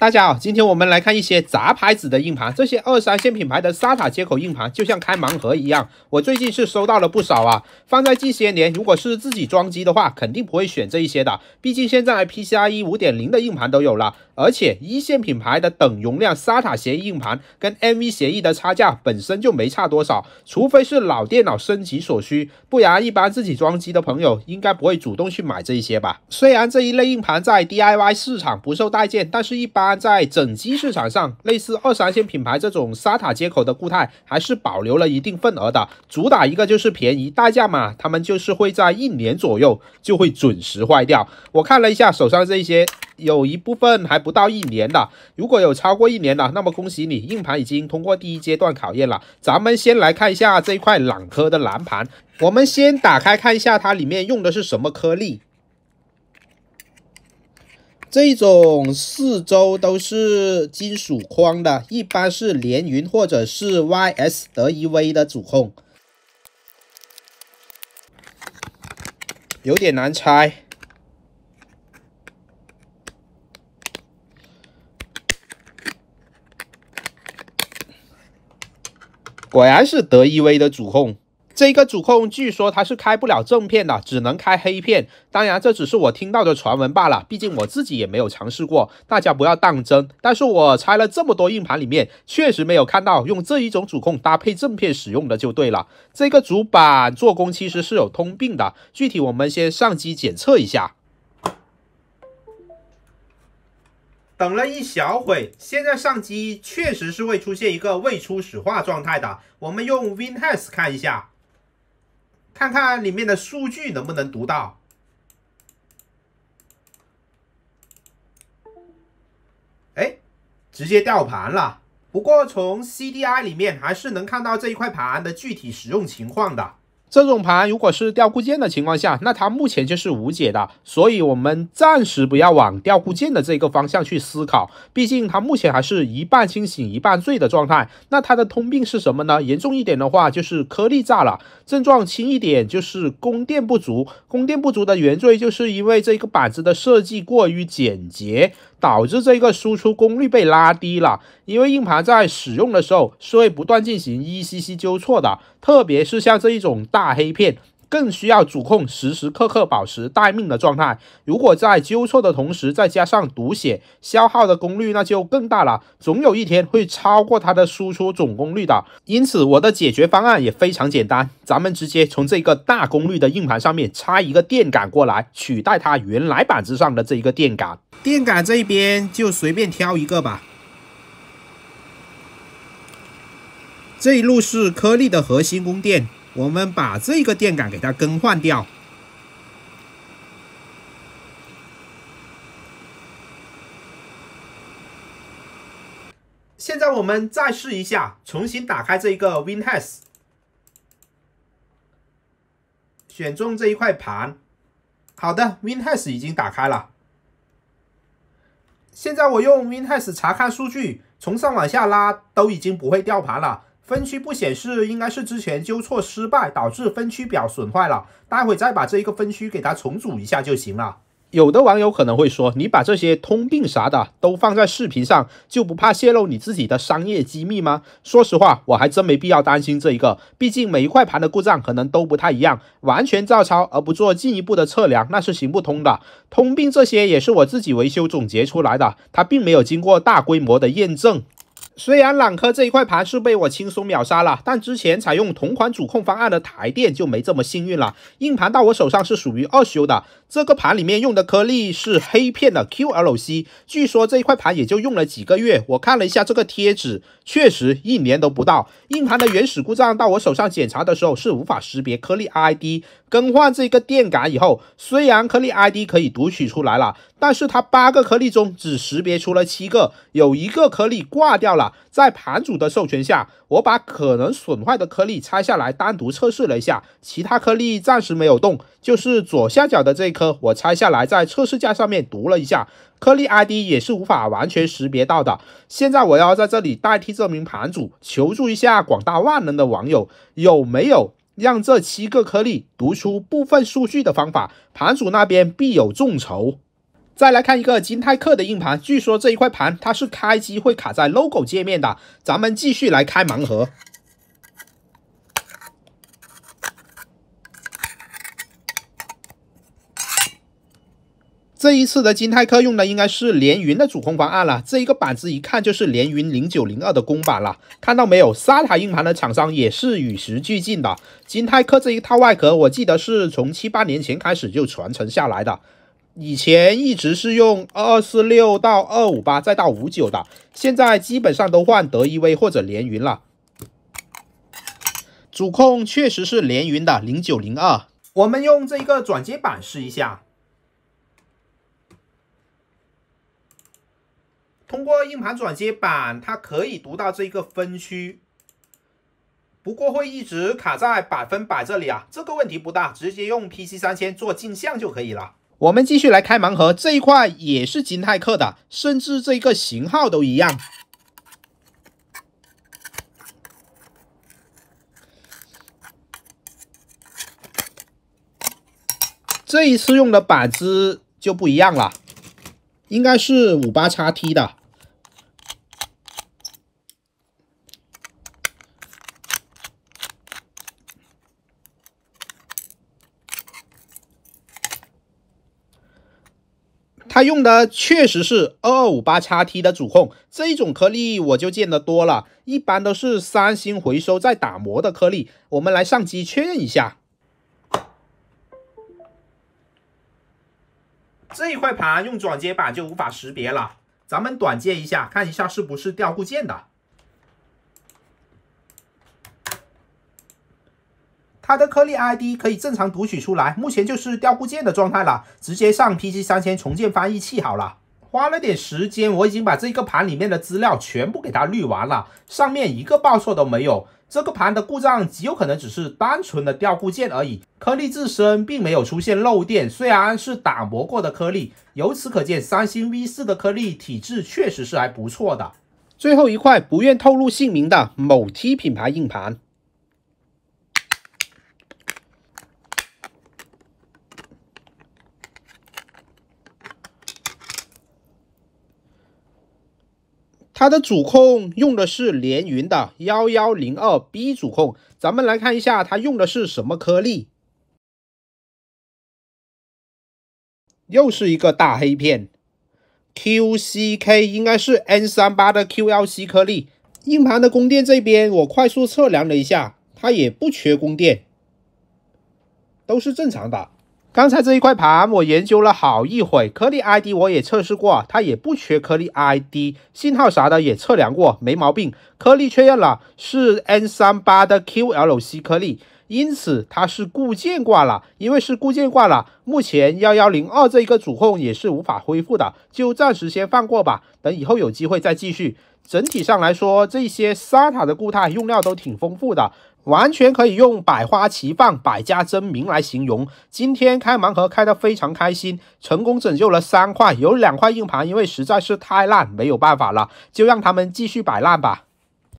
大家好，今天我们来看一些杂牌子的硬盘，这些二三线品牌的 SATA 接口硬盘就像开盲盒一样。我最近是收到了不少啊。放在近些年，如果是自己装机的话，肯定不会选这一些的。毕竟现在 PCIe 五点零的硬盘都有了，而且一线品牌的等容量 SATA 协议硬盘跟 NV 协议的差价本身就没差多少，除非是老电脑升级所需，不然一般自己装机的朋友应该不会主动去买这一些吧。虽然这一类硬盘在 DIY 市场不受待见，但是一般。在整机市场上，类似二三线品牌这种 SATA 接口的固态，还是保留了一定份额的。主打一个就是便宜，代价嘛，他们就是会在一年左右就会准时坏掉。我看了一下手上这些，有一部分还不到一年的。如果有超过一年的，那么恭喜你，硬盘已经通过第一阶段考验了。咱们先来看一下这一块朗科的蓝盘，我们先打开看一下它里面用的是什么颗粒。这种四周都是金属框的，一般是连云或者是 Y S 德一威的主控，有点难拆。果然是德一威的主控。这个主控据说它是开不了正片的，只能开黑片。当然这只是我听到的传闻罢了，毕竟我自己也没有尝试过，大家不要当真。但是我拆了这么多硬盘，里面确实没有看到用这一种主控搭配正片使用的就对了。这个主板做工其实是有通病的，具体我们先上机检测一下。等了一小会，现在上机确实是会出现一个未初始化状态的。我们用 WinHex 看一下。看看里面的数据能不能读到？哎，直接掉盘了。不过从 CDI 里面还是能看到这一块盘的具体使用情况的。这种盘如果是掉固件的情况下，那它目前就是无解的，所以我们暂时不要往掉固件的这个方向去思考。毕竟它目前还是一半清醒一半醉的状态。那它的通病是什么呢？严重一点的话就是颗粒炸了，症状轻一点就是供电不足。供电不足的原罪就是因为这个板子的设计过于简洁，导致这个输出功率被拉低了。因为硬盘在使用的时候是会不断进行 ECC 纠错的，特别是像这一种大。大黑片更需要主控时时刻刻保持待命的状态。如果在纠错的同时再加上读写，消耗的功率那就更大了。总有一天会超过它的输出总功率的。因此，我的解决方案也非常简单，咱们直接从这个大功率的硬盘上面插一个电感过来，取代它原来板子上的这一个电感。电感这一边就随便挑一个吧。这一路是颗粒的核心供电。我们把这个电感给它更换掉。现在我们再试一下，重新打开这一个 w i n h e t 选中这一块盘。好的 w i n h e t 已经打开了。现在我用 w i n h e t 查看数据，从上往下拉都已经不会掉盘了。分区不显示，应该是之前纠错失败导致分区表损坏了。待会再把这一个分区给它重组一下就行了。有的网友可能会说，你把这些通病啥的都放在视频上，就不怕泄露你自己的商业机密吗？说实话，我还真没必要担心这一个，毕竟每一块盘的故障可能都不太一样，完全照抄而不做进一步的测量那是行不通的。通病这些也是我自己维修总结出来的，它并没有经过大规模的验证。虽然朗科这一块盘是被我轻松秒杀了，但之前采用同款主控方案的台电就没这么幸运了。硬盘到我手上是属于二修的。这个盘里面用的颗粒是黑片的 QLC，据说这一块盘也就用了几个月。我看了一下这个贴纸，确实一年都不到。硬盘的原始故障到我手上检查的时候是无法识别颗粒 ID，更换这个电感以后，虽然颗粒 ID 可以读取出来了，但是它八个颗粒中只识别出了七个，有一个颗粒挂掉了。在盘主的授权下，我把可能损坏的颗粒拆下来单独测试了一下，其他颗粒暂时没有动，就是左下角的这我拆下来在测试架上面读了一下，颗粒 ID 也是无法完全识别到的。现在我要在这里代替这名盘主求助一下广大万能的网友，有没有让这七个颗粒读出部分数据的方法？盘主那边必有重酬。再来看一个金泰克的硬盘，据说这一块盘它是开机会卡在 logo 界面的。咱们继续来开盲盒。这一次的金泰克用的应该是连云的主控方案了，这一个板子一看就是连云零九零二的公板了，看到没有？沙塔硬盘的厂商也是与时俱进的。金泰克这一套外壳，我记得是从七八年前开始就传承下来的，以前一直是用二四六到二五八再到五九的，现在基本上都换德一威或者连云了。主控确实是连云的零九零二，我们用这一个转接板试一下。通过硬盘转接板，它可以读到这一个分区，不过会一直卡在百分百这里啊，这个问题不大，直接用 PC 三千做镜像就可以了。我们继续来开盲盒，这一块也是金泰克的，甚至这个型号都一样。这一次用的板子就不一样了，应该是五八叉 T 的。它用的确实是二二五八叉 T 的主控，这种颗粒我就见得多了，一般都是三星回收再打磨的颗粒。我们来上机确认一下，这一块盘用转接板就无法识别了，咱们短接一下，看一下是不是掉固件的。它的颗粒 ID 可以正常读取出来，目前就是掉固件的状态了，直接上 PC 三千重建翻译器好了，花了点时间，我已经把这个盘里面的资料全部给它滤完了，上面一个报错都没有，这个盘的故障极有可能只是单纯的掉固件而已，颗粒自身并没有出现漏电，虽然是打磨过的颗粒，由此可见三星 V 四的颗粒体质确实是还不错的。最后一块不愿透露姓名的某 T 品牌硬盘。它的主控用的是联云的幺幺零二 B 主控，咱们来看一下它用的是什么颗粒，又是一个大黑片，QCK 应该是 N 三八的 QLC 颗粒。硬盘的供电这边我快速测量了一下，它也不缺供电，都是正常的。刚才这一块盘，我研究了好一会颗粒 ID 我也测试过，它也不缺颗粒 ID，信号啥的也测量过，没毛病，颗粒确认了是 N 三八的 QLC 颗粒。因此它是固件挂了，因为是固件挂了，目前幺幺零二这一个主控也是无法恢复的，就暂时先放过吧，等以后有机会再继续。整体上来说，这些沙塔的固态用料都挺丰富的，完全可以用百花齐放、百家争鸣来形容。今天开盲盒开得非常开心，成功拯救了三块，有两块硬盘，因为实在是太烂，没有办法了，就让他们继续摆烂吧。